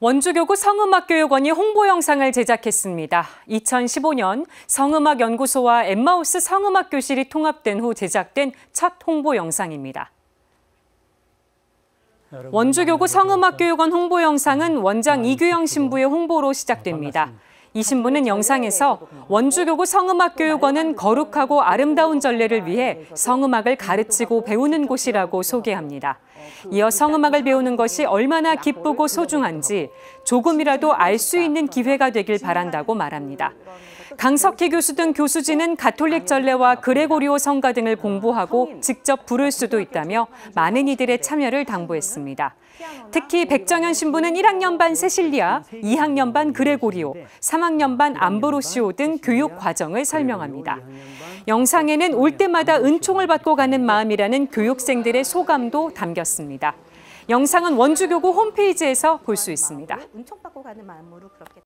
원주교구 성음악교육원이 홍보 영상을 제작했습니다. 2015년 성음악연구소와 엠마우스 성음악교실이 통합된 후 제작된 첫 홍보 영상입니다. 원주교구 성음악교육원 홍보 영상은 원장 이규영 신부의 홍보로 아, 시작됩니다. 이 신부는 영상에서 원주교구 성음악교육원은 거룩하고 아름다운 전례를 위해 성음악을 가르치고 배우는 곳이라고 소개합니다. 이어 성음악을 배우는 것이 얼마나 기쁘고 소중한지 조금이라도 알 수 있는 기회가 되길 바란다고 말합니다. 강석희 교수 등 교수진은 가톨릭 전례와 그레고리오 성가 등을 공부하고 직접 부를 수도 있다며 많은 이들의 참여를 당부했습니다. 특히 백정현 신부는 1학년 반 세실리아, 2학년 반 그레고리오, 3학년 반 암브로시오 등 교육 과정을 설명합니다. 영상에는 올 때마다 은총을 받고 가는 마음이라는 교육생들의 소감도 담겼습니다. 영상은 원주교구 홈페이지에서 볼 수 있습니다.